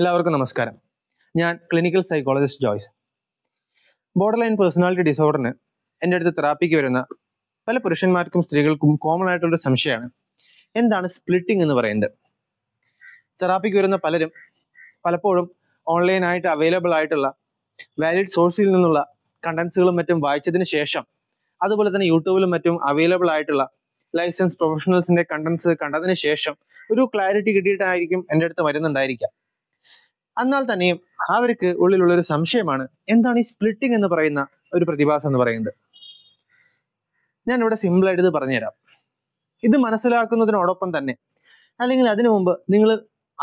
എല്ലാവർക്കും നമസ്കാരം ഞാൻ clinical psychologist Joyce border line personality ഡിസോർഡറിന് എൻ്റെ അടുത്ത് തെറാപ്പിക്ക് വരുന്ന പല പുരുഷന്മാർക്കും സ്ത്രീകൾക്കും കോമൺ ആയിട്ടുള്ള സംശയമാണ് എന്താണ് സ്പ്ലിറ്റിംഗ് എന്ന് പറയുന്നത് തെറാപ്പിക്ക് വരുന്ന പലരും പലപ്പോഴും ഓൺലൈനായിട്ട് അവൈലബിൾ ആയിട്ടുള്ള വാലിഡ് സോഴ്സിൽ നിന്നുള്ള കണ്ടൻസുകളും മറ്റും വായിച്ചതിന് ശേഷം അതുപോലെ തന്നെ യൂട്യൂബിലും മറ്റും അവൈലബിൾ ആയിട്ടുള്ള ലൈസൻസ് പ്രൊഫഷണൽസിന്റെ കണ്ടൻസ് കണ്ടതിന് ശേഷം ഒരു ക്ലാരിറ്റി കിട്ടിയിട്ടായിരിക്കും എൻ്റെ അടുത്ത് വരുന്നുണ്ടായിരിക്കാം എന്നാൽ തന്നെയും അവർക്ക് ഉള്ളിലുള്ള ഒരു സംശയമാണ് എന്താണ് ഈ സ്പ്ലിറ്റിംഗ് എന്ന് പറയുന്ന ഒരു പ്രതിഭാസം എന്ന് പറയുന്നത് ഞാൻ ഇവിടെ സിമ്പിളായിട്ട് ഇത് പറഞ്ഞുതരാം ഇത് മനസ്സിലാക്കുന്നതിനോടൊപ്പം തന്നെ അല്ലെങ്കിൽ അതിനു മുമ്പ് നിങ്ങൾ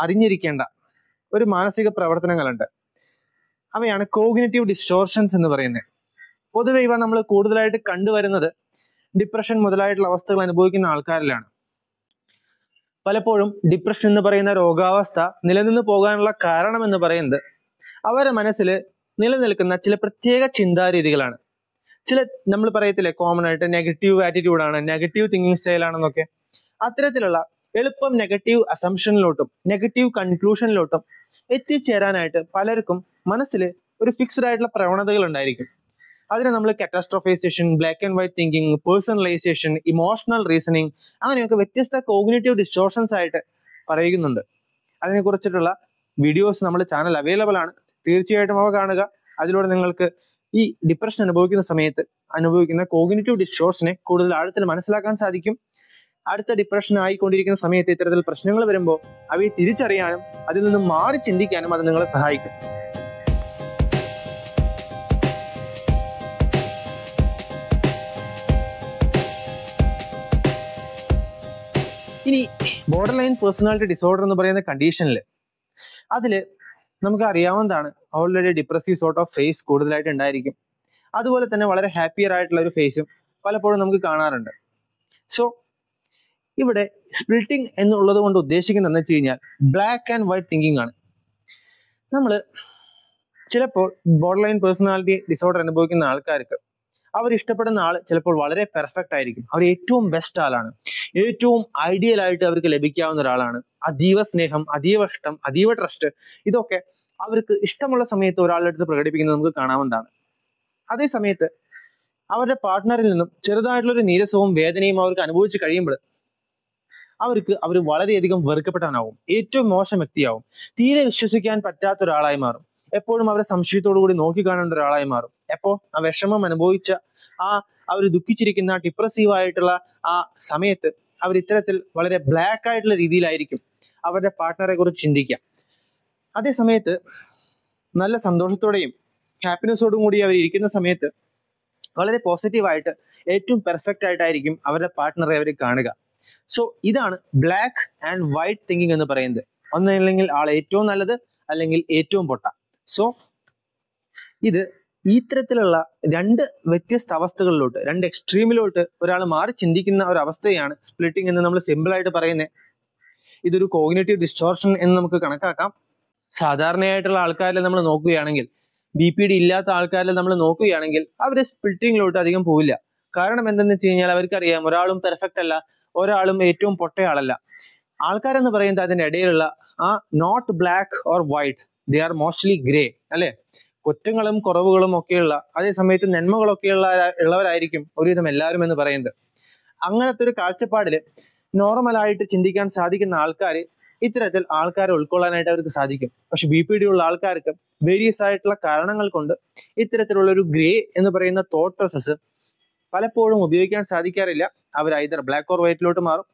അറിഞ്ഞിരിക്കേണ്ട ഒരു മാനസിക പ്രവർത്തനങ്ങളുണ്ട് അവയാണ് കോഗ്നേറ്റീവ് ഡിസ്റ്റോർഷൻസ് എന്ന് പറയുന്നത് പൊതുവെ ഇവ നമ്മൾ കൂടുതലായിട്ട് കണ്ടുവരുന്നത് ഡിപ്രഷൻ മുതലായിട്ടുള്ള അവസ്ഥകൾ അനുഭവിക്കുന്ന ആൾക്കാരിലാണ് പലപ്പോഴും ഡിപ്രഷൻ എന്ന് പറയുന്ന രോഗാവസ്ഥ നിലനിന്ന് പോകാനുള്ള കാരണം എന്ന് പറയുന്നത് അവരുടെ മനസ്സിൽ നിലനിൽക്കുന്ന ചില പ്രത്യേക ചിന്താരീതികളാണ് ചില നമ്മൾ പറയത്തില്ലേ കോമൺ ആയിട്ട് നെഗറ്റീവ് ആറ്റിറ്റ്യൂഡാണ് നെഗറ്റീവ് തിങ്കിങ് സ്റ്റൈലാണെന്നൊക്കെ അത്തരത്തിലുള്ള എളുപ്പം നെഗറ്റീവ് അസംഷനിലോട്ടും നെഗറ്റീവ് കൺക്ലൂഷനിലോട്ടും എത്തിച്ചേരാനായിട്ട് പലർക്കും മനസ്സിൽ ഒരു ഫിക്സ്ഡ് ആയിട്ടുള്ള പ്രവണതകൾ ഉണ്ടായിരിക്കും അതിനെ നമ്മൾ catastrophization black and white thinking personalization emotional reasoning അങ്ങനെയൊക്കെ വ്യത്യസ്ത കോഗ്നേറ്റീവ് ഡിസ്റ്റോർഷൻസ് ആയിട്ട് പറയുന്നുണ്ട് അതിനെക്കുറിച്ചിട്ടുള്ള വീഡിയോസ് നമ്മുടെ ചാനൽ അവൈലബിൾ ആണ് തീർച്ചയായിട്ടും അവ കാണുക അതിലൂടെ നിങ്ങൾക്ക് ഈ ഡിപ്രഷൻ അനുഭവിക്കുന്ന സമയത്ത് അനുഭവിക്കുന്ന കോഗ്നേറ്റീവ് ഡിസ്റ്റോർഷനെ കൂടുതൽ ആഴത്തിൽ മനസ്സിലാക്കാൻ സാധിക്കും അടുത്ത ഡിപ്രഷൻ ആയിക്കൊണ്ടിരിക്കുന്ന സമയത്ത് ഇത്തരത്തിൽ പ്രശ്നങ്ങൾ വരുമ്പോൾ അവയെ തിരിച്ചറിയാനും അതിൽ നിന്നും മാറി ചിന്തിക്കാനും അത് നിങ്ങളെ സഹായിക്കും ഇനി ബോർഡർ ലൈൻ പേഴ്സണാലിറ്റി ഡിസോർഡർ എന്ന് പറയുന്ന കണ്ടീഷനിൽ അതിൽ നമുക്ക് അറിയാവുന്നതാണ് already depressive sort of phase കൂടുതലായിട്ട് ഉണ്ടായിരിക്കും അതുപോലെ തന്നെ വളരെ ഹാപ്പിയർ ആയിട്ടുള്ള ഒരു ഫേസും പലപ്പോഴും നമുക്ക് കാണാറുണ്ട് സോ ഇവിടെ സ്പ്ലിറ്റിംഗ് എന്നുള്ളത് കൊണ്ട് ഉദ്ദേശിക്കുന്നത് എന്ന് വെച്ച് കഴിഞ്ഞാൽ ബ്ലാക്ക് ആൻഡ് വൈറ്റ് തിങ്കിങ് ആണ് നമ്മൾ ചിലപ്പോൾ ബോർഡർ ലൈൻ പേഴ്സണാലിറ്റി ഡിസോർഡർ അനുഭവിക്കുന്ന ആൾക്കാർക്ക് അവർ ഇഷ്ടപ്പെടുന്ന ആൾ ചിലപ്പോൾ വളരെ പെർഫെക്റ്റ് ആയിരിക്കും അവർ ഏറ്റവും ബെസ്റ്റ് ആളാണ് ഏറ്റവും ഐഡിയൽ ആയിട്ട് അവർക്ക് ലഭിക്കാവുന്ന ഒരാളാണ് അതീവ സ്നേഹം അതീവ ഇഷ്ടം അതീവ ട്രസ്റ്റ് ഇതൊക്കെ അവർക്ക് ഇഷ്ടമുള്ള സമയത്ത് ഒരാളുടെ അടുത്ത് പ്രകടിപ്പിക്കുന്നത് നമുക്ക് കാണാവുന്നതാണ് അതേ സമയത്ത് അവരുടെ പാർട്ട്ണറിൽ നിന്നും ചെറുതായിട്ടുള്ള ഒരു നീരസവും വേദനയും അവർക്ക് അനുഭവിച്ചു കഴിയുമ്പോൾ അവർക്ക് അവർ വളരെയധികം വെറുക്കപ്പെട്ടവനാവും ഏറ്റവും മോശം വ്യക്തിയാവും തീരെ വിശ്വസിക്കാൻ പറ്റാത്ത ഒരാളായി മാറും എപ്പോഴും അവരെ സംശയത്തോടു കൂടി നോക്കിക്കാണേണ്ട ഒരാളായി മാറും എപ്പോ ആ വിഷമം അനുഭവിച്ച ആ അവർ ദുഃഖിച്ചിരിക്കുന്ന ഡിപ്രസീവ് ആയിട്ടുള്ള ആ സമയത്ത് അവർ ഇത്തരത്തിൽ വളരെ ബ്ലാക്ക് ആയിട്ടുള്ള രീതിയിലായിരിക്കും അവരുടെ പാർട്ട്ണറെ കുറിച്ച് ചിന്തിക്കുക അതേ സമയത്ത് നല്ല സന്തോഷത്തോടെയും ഹാപ്പിനെസ്സോടും കൂടി അവർ ഇരിക്കുന്ന സമയത്ത് വളരെ പോസിറ്റീവായിട്ട് ഏറ്റവും പെർഫെക്റ്റ് ആയിട്ടായിരിക്കും അവരുടെ പാർട്ട്ണറെ അവർ കാണുക സോ ഇതാണ് ബ്ലാക്ക് ആൻഡ് വൈറ്റ് തിങ്കിങ് എന്ന് പറയുന്നത് ഒന്നല്ലെങ്കിൽ ആൾ ഏറ്റവും നല്ലത് അല്ലെങ്കിൽ ഏറ്റവും പൊട്ട സോ ഇത് ഇത്തരത്തിലുള്ള രണ്ട് വ്യത്യസ്ത അവസ്ഥകളിലോട്ട് രണ്ട് എക്സ്ട്രീമിലോട്ട് ഒരാൾ മാറി ചിന്തിക്കുന്ന ഒരു അവസ്ഥയാണ് സ്പ്ലിറ്റിംഗ് എന്ന് നമ്മൾ സിമ്പിളായിട്ട് പറയുന്നത് ഇതൊരു കോഗ്നേറ്റീവ് ഡിസ്റ്റോർഷൻ എന്ന് നമുക്ക് കണക്കാക്കാം സാധാരണയായിട്ടുള്ള ആൾക്കാരിൽ നമ്മൾ നോക്കുകയാണെങ്കിൽ ബി പി ഡി ഇല്ലാത്ത ആൾക്കാരിൽ നമ്മൾ നോക്കുകയാണെങ്കിൽ അവർ സ്പ്ലിറ്റിങ്ങിലോട്ട് അധികം പോവില്ല കാരണം എന്തെന്ന് വെച്ച് കഴിഞ്ഞാൽ അവർക്കറിയാം ഒരാളും പെർഫെക്റ്റ് അല്ല ഒരാളും ഏറ്റവും പൊട്ടയാളല്ല ആൾക്കാരെന്ന് പറയുന്നത് അതിൻ്റെ ഇടയിലുള്ള ആ not black or white they are mostly grey അല്ലെ കുറ്റങ്ങളും കുറവുകളും ഒക്കെയുള്ള അതേസമയത്ത് നന്മകളൊക്കെയുള്ള ഉള്ളവരായിരിക്കും ഒരുവിധം എല്ലാവരും എന്ന് പറയുന്നത് അങ്ങനത്തെ ഒരു കാഴ്ചപ്പാടിൽ നോർമലായിട്ട് ചിന്തിക്കാൻ സാധിക്കുന്ന ആൾക്കാർ ഇത്തരത്തിൽ ആൾക്കാരെ ഉൾക്കൊള്ളാനായിട്ട് അവർക്ക് സാധിക്കും പക്ഷെ ബി പി ഡി ഉള്ള ആൾക്കാർക്ക് വേരിയസ് ആയിട്ടുള്ള കാരണങ്ങൾ കൊണ്ട് ഇത്തരത്തിലുള്ള ഒരു ഗ്രേ എന്ന് പറയുന്ന തോട്ട് പ്രോസസ്സ് പലപ്പോഴും ഉപയോഗിക്കാൻ സാധിക്കാറില്ല അവർ ഐതർ ബ്ലാക്ക് ഓർ വൈറ്റിലോട്ട് മാറും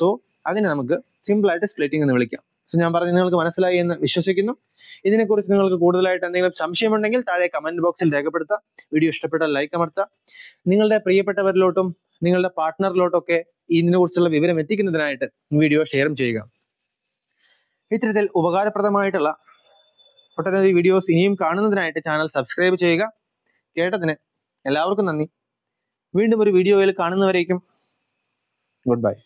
സോ അതിനെ നമുക്ക് സിമ്പിളായിട്ട് സ്പ്ലിറ്റിംഗ് എന്ന് വിളിക്കാം സോ ഞാൻ പറഞ്ഞ് നിങ്ങൾക്ക് മനസ്സിലായി എന്ന് വിശ്വസിക്കുന്നു ഇതിനെക്കുറിച്ച് നിങ്ങൾക്ക് കൂടുതലായിട്ട് എന്തെങ്കിലും സംശയമുണ്ടെങ്കിൽ താഴെ കമന്റ് ബോക്സിൽ രേഖപ്പെടുത്താം വീഡിയോ ഇഷ്ടപ്പെട്ടാൽ ലൈക്ക് അമർത്താം നിങ്ങളുടെ പ്രിയപ്പെട്ടവരിലോട്ടും നിങ്ങളുടെ പാർട്ട്ണറിലോട്ടൊക്കെ ഇതിനെക്കുറിച്ചുള്ള വിവരം എത്തിക്കുന്നതിനായിട്ട് വീഡിയോ ഷെയറും ചെയ്യുക ഇത്തരത്തിൽ ഉപകാരപ്രദമായിട്ടുള്ള ഒട്ടനവധി വീഡിയോസ് ഇനിയും കാണുന്നതിനായിട്ട് ചാനൽ സബ്സ്ക്രൈബ് ചെയ്യുക കേട്ടതിന് എല്ലാവർക്കും നന്ദി വീണ്ടും ഒരു വീഡിയോയിൽ കാണുന്നവരേക്കും ഗുഡ് ബൈ